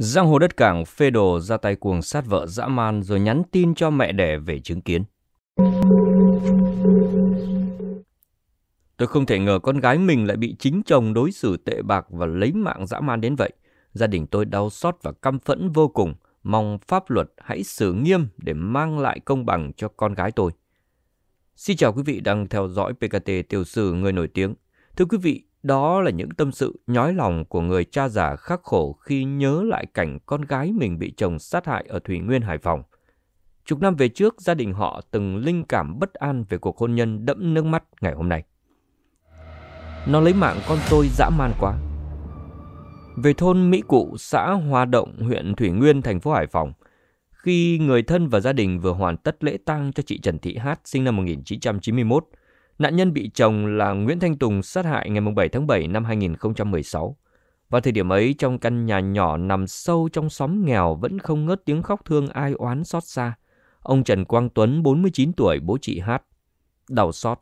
Giang hồ đất cảng phê đồ ra tay cuồng sát vợ dã man rồi nhắn tin cho mẹ đẻ về chứng kiến. Tôi không thể ngờ con gái mình lại bị chính chồng đối xử tệ bạc và lấy mạng dã man đến vậy. Gia đình tôi đau xót và căm phẫn vô cùng, mong pháp luật hãy xử nghiêm để mang lại công bằng cho con gái tôi. Xin chào quý vị đang theo dõi PKT Tiểu Sử Người Nổi Tiếng. Thưa quý vị, đó là những tâm sự nhói lòng của người cha già khắc khổ khi nhớ lại cảnh con gái mình bị chồng sát hại ở Thủy Nguyên, Hải Phòng. Chục năm về trước, gia đình họ từng linh cảm bất an về cuộc hôn nhân đẫm nước mắt ngày hôm nay. Nó lấy mạng con tôi dã man quá. Về thôn Mỹ Cụ, xã Hòa Động, huyện Thủy Nguyên, thành phố Hải Phòng, khi người thân và gia đình vừa hoàn tất lễ tang cho chị Trần Thị Hát sinh năm 1991, Nạn nhân bị chồng là Nguyễn Thanh Tùng sát hại ngày 7 tháng 7 năm 2016. Vào thời điểm ấy, trong căn nhà nhỏ nằm sâu trong xóm nghèo vẫn không ngớt tiếng khóc thương ai oán xót xa. Ông Trần Quang Tuấn, 49 tuổi, bố chị Hát. Đau xót,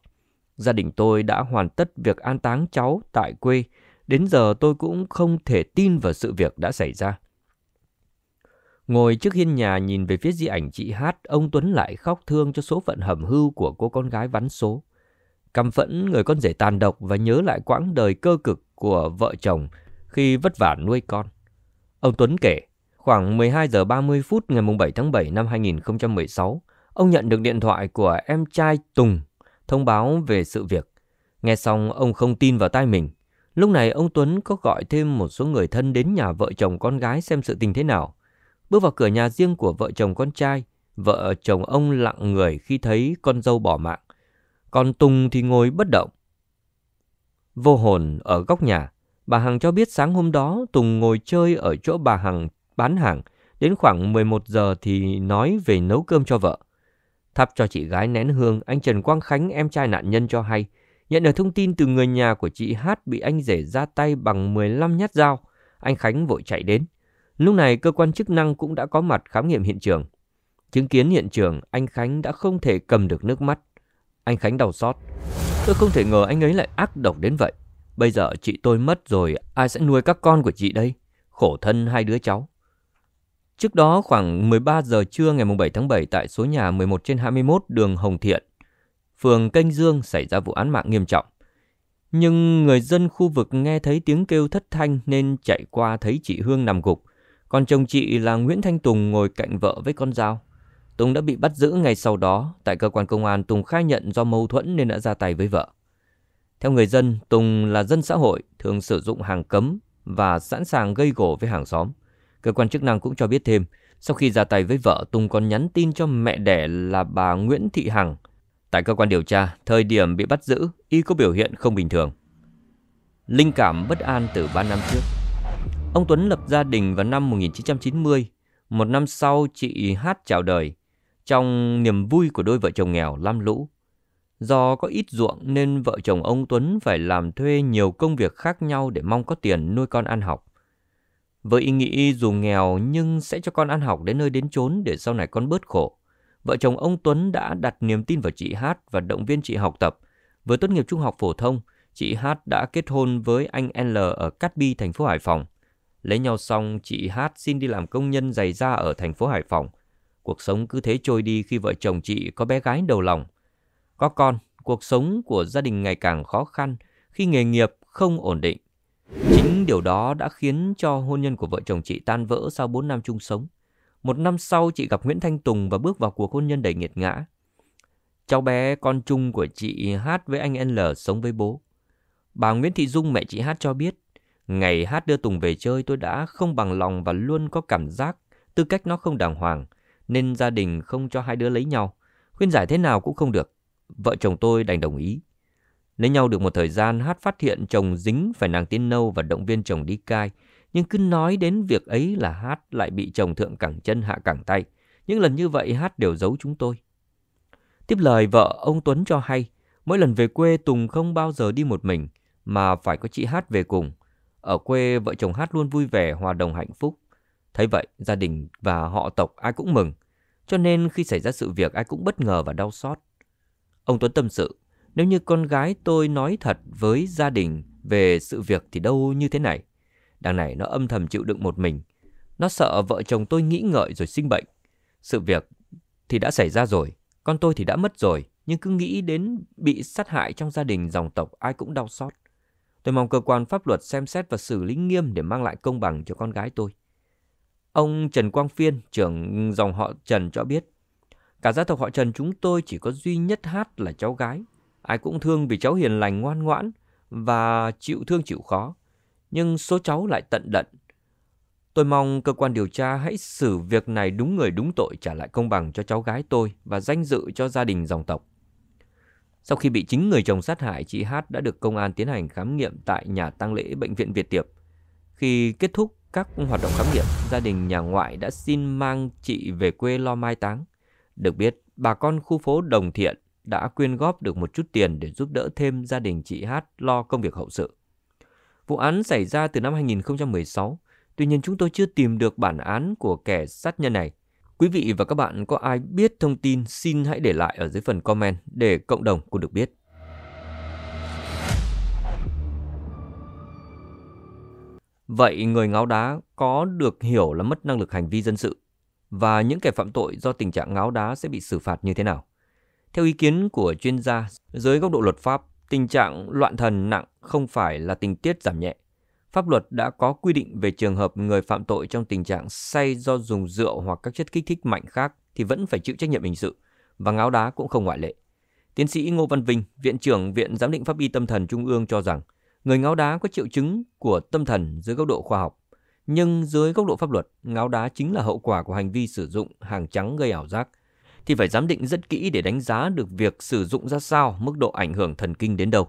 gia đình tôi đã hoàn tất việc an táng cháu tại quê. Đến giờ tôi cũng không thể tin vào sự việc đã xảy ra. Ngồi trước hiên nhà nhìn về phía di ảnh chị Hát, ông Tuấn lại khóc thương cho số phận hầm hưu của cô con gái vắn số căm phẫn người con rể tàn độc và nhớ lại quãng đời cơ cực của vợ chồng khi vất vả nuôi con. Ông Tuấn kể, khoảng 12 giờ 30 phút ngày 7 tháng 7 năm 2016, ông nhận được điện thoại của em trai Tùng thông báo về sự việc. Nghe xong ông không tin vào tai mình. Lúc này ông Tuấn có gọi thêm một số người thân đến nhà vợ chồng con gái xem sự tình thế nào. Bước vào cửa nhà riêng của vợ chồng con trai, vợ chồng ông lặng người khi thấy con dâu bỏ mạng còn Tùng thì ngồi bất động. Vô hồn ở góc nhà, bà Hằng cho biết sáng hôm đó Tùng ngồi chơi ở chỗ bà Hằng bán hàng, đến khoảng 11 giờ thì nói về nấu cơm cho vợ. Thắp cho chị gái nén hương, anh Trần Quang Khánh, em trai nạn nhân cho hay, nhận được thông tin từ người nhà của chị Hát bị anh rể ra tay bằng 15 nhát dao, anh Khánh vội chạy đến. Lúc này cơ quan chức năng cũng đã có mặt khám nghiệm hiện trường. Chứng kiến hiện trường, anh Khánh đã không thể cầm được nước mắt. Anh Khánh đau xót. Tôi không thể ngờ anh ấy lại ác độc đến vậy. Bây giờ chị tôi mất rồi, ai sẽ nuôi các con của chị đây? Khổ thân hai đứa cháu. Trước đó khoảng 13 giờ trưa ngày 7 tháng 7 tại số nhà 11 trên 21 đường Hồng Thiện, phường Canh Dương xảy ra vụ án mạng nghiêm trọng. Nhưng người dân khu vực nghe thấy tiếng kêu thất thanh nên chạy qua thấy chị Hương nằm gục. Còn chồng chị là Nguyễn Thanh Tùng ngồi cạnh vợ với con dao. Tùng đã bị bắt giữ ngay sau đó. Tại cơ quan công an, Tùng khai nhận do mâu thuẫn nên đã ra tay với vợ. Theo người dân, Tùng là dân xã hội, thường sử dụng hàng cấm và sẵn sàng gây gổ với hàng xóm. Cơ quan chức năng cũng cho biết thêm, sau khi ra tay với vợ, Tùng còn nhắn tin cho mẹ đẻ là bà Nguyễn Thị Hằng. Tại cơ quan điều tra, thời điểm bị bắt giữ, y có biểu hiện không bình thường. Linh cảm bất an từ 3 năm trước. Ông Tuấn lập gia đình vào năm 1990. Một năm sau, chị Hát chào đời. Trong niềm vui của đôi vợ chồng nghèo lam lũ, do có ít ruộng nên vợ chồng ông Tuấn phải làm thuê nhiều công việc khác nhau để mong có tiền nuôi con ăn học. Với ý nghĩ dù nghèo nhưng sẽ cho con ăn học đến nơi đến chốn để sau này con bớt khổ, vợ chồng ông Tuấn đã đặt niềm tin vào chị Hát và động viên chị học tập. với tốt nghiệp trung học phổ thông, chị Hát đã kết hôn với anh L ở Cát Bi, thành phố Hải Phòng. Lấy nhau xong, chị Hát xin đi làm công nhân giày da ở thành phố Hải Phòng. Cuộc sống cứ thế trôi đi khi vợ chồng chị có bé gái đầu lòng. Có con, cuộc sống của gia đình ngày càng khó khăn khi nghề nghiệp không ổn định. Chính điều đó đã khiến cho hôn nhân của vợ chồng chị tan vỡ sau 4 năm chung sống. Một năm sau chị gặp Nguyễn Thanh Tùng và bước vào cuộc hôn nhân đầy nghiệt ngã. Cháu bé con chung của chị Hát với anh L sống với bố. Bà Nguyễn Thị Dung mẹ chị Hát cho biết, ngày Hát đưa Tùng về chơi tôi đã không bằng lòng và luôn có cảm giác tư cách nó không đàng hoàng nên gia đình không cho hai đứa lấy nhau. Khuyên giải thế nào cũng không được. Vợ chồng tôi đành đồng ý. Lấy nhau được một thời gian, Hát phát hiện chồng dính phải nàng tiên nâu và động viên chồng đi cai. Nhưng cứ nói đến việc ấy là Hát lại bị chồng thượng cẳng chân hạ cẳng tay. Những lần như vậy Hát đều giấu chúng tôi. Tiếp lời vợ ông Tuấn cho hay, mỗi lần về quê Tùng không bao giờ đi một mình, mà phải có chị Hát về cùng. Ở quê vợ chồng Hát luôn vui vẻ, hòa đồng hạnh phúc. Thấy vậy, gia đình và họ tộc ai cũng mừng, cho nên khi xảy ra sự việc ai cũng bất ngờ và đau xót. Ông Tuấn tâm sự, nếu như con gái tôi nói thật với gia đình về sự việc thì đâu như thế này. Đằng này nó âm thầm chịu đựng một mình. Nó sợ vợ chồng tôi nghĩ ngợi rồi sinh bệnh. Sự việc thì đã xảy ra rồi, con tôi thì đã mất rồi, nhưng cứ nghĩ đến bị sát hại trong gia đình dòng tộc ai cũng đau xót. Tôi mong cơ quan pháp luật xem xét và xử lý nghiêm để mang lại công bằng cho con gái tôi. Ông Trần Quang Phiên, trưởng dòng họ Trần cho biết, cả gia tộc họ Trần chúng tôi chỉ có duy nhất hát là cháu gái. Ai cũng thương vì cháu hiền lành ngoan ngoãn và chịu thương chịu khó. Nhưng số cháu lại tận đận. Tôi mong cơ quan điều tra hãy xử việc này đúng người đúng tội trả lại công bằng cho cháu gái tôi và danh dự cho gia đình dòng tộc. Sau khi bị chính người chồng sát hại, chị Hát đã được công an tiến hành khám nghiệm tại nhà tang lễ Bệnh viện Việt Tiệp. Khi kết thúc các hoạt động khám nghiệm, gia đình nhà ngoại đã xin mang chị về quê lo mai táng. Được biết, bà con khu phố Đồng Thiện đã quyên góp được một chút tiền để giúp đỡ thêm gia đình chị Hát lo công việc hậu sự. Vụ án xảy ra từ năm 2016, tuy nhiên chúng tôi chưa tìm được bản án của kẻ sát nhân này. Quý vị và các bạn có ai biết thông tin xin hãy để lại ở dưới phần comment để cộng đồng cùng được biết. Vậy người ngáo đá có được hiểu là mất năng lực hành vi dân sự và những kẻ phạm tội do tình trạng ngáo đá sẽ bị xử phạt như thế nào? Theo ý kiến của chuyên gia, dưới góc độ luật pháp, tình trạng loạn thần nặng không phải là tình tiết giảm nhẹ. Pháp luật đã có quy định về trường hợp người phạm tội trong tình trạng say do dùng rượu hoặc các chất kích thích mạnh khác thì vẫn phải chịu trách nhiệm hình sự và ngáo đá cũng không ngoại lệ. Tiến sĩ Ngô Văn Vinh, Viện trưởng Viện Giám định Pháp y Tâm thần Trung ương cho rằng Người ngáo đá có triệu chứng của tâm thần dưới góc độ khoa học, nhưng dưới góc độ pháp luật, ngáo đá chính là hậu quả của hành vi sử dụng hàng trắng gây ảo giác, thì phải giám định rất kỹ để đánh giá được việc sử dụng ra sao, mức độ ảnh hưởng thần kinh đến đâu.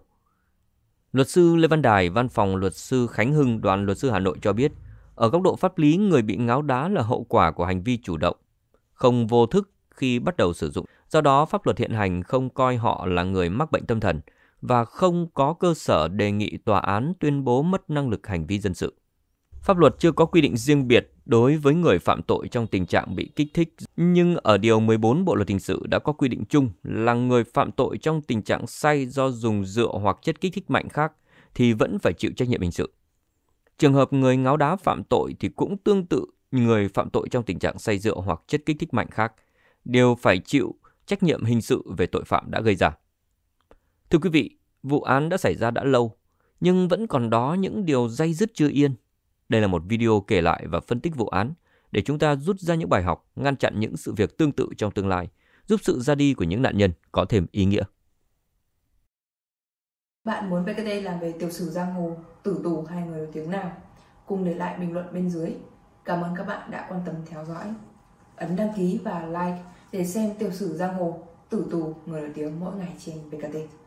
Luật sư Lê Văn Đài, văn phòng luật sư Khánh Hưng, đoàn luật sư Hà Nội cho biết, ở góc độ pháp lý, người bị ngáo đá là hậu quả của hành vi chủ động, không vô thức khi bắt đầu sử dụng. Do đó, pháp luật hiện hành không coi họ là người mắc bệnh tâm thần – và không có cơ sở đề nghị tòa án tuyên bố mất năng lực hành vi dân sự. Pháp luật chưa có quy định riêng biệt đối với người phạm tội trong tình trạng bị kích thích, nhưng ở Điều 14 Bộ Luật Hình sự đã có quy định chung là người phạm tội trong tình trạng say do dùng rượu hoặc chất kích thích mạnh khác thì vẫn phải chịu trách nhiệm hình sự. Trường hợp người ngáo đá phạm tội thì cũng tương tự người phạm tội trong tình trạng say rượu hoặc chất kích thích mạnh khác đều phải chịu trách nhiệm hình sự về tội phạm đã gây ra. Thưa quý vị, vụ án đã xảy ra đã lâu, nhưng vẫn còn đó những điều dây dứt chưa yên. Đây là một video kể lại và phân tích vụ án để chúng ta rút ra những bài học, ngăn chặn những sự việc tương tự trong tương lai, giúp sự ra đi của những nạn nhân có thêm ý nghĩa. Bạn muốn VKT làm về tiểu sử giang hồ, tử tù hay người nổi tiếng nào? Cùng để lại bình luận bên dưới. Cảm ơn các bạn đã quan tâm theo dõi. Ấn đăng ký và like để xem tiểu sử giang hồ, tử tù, người nổi tiếng mỗi ngày trên VKT.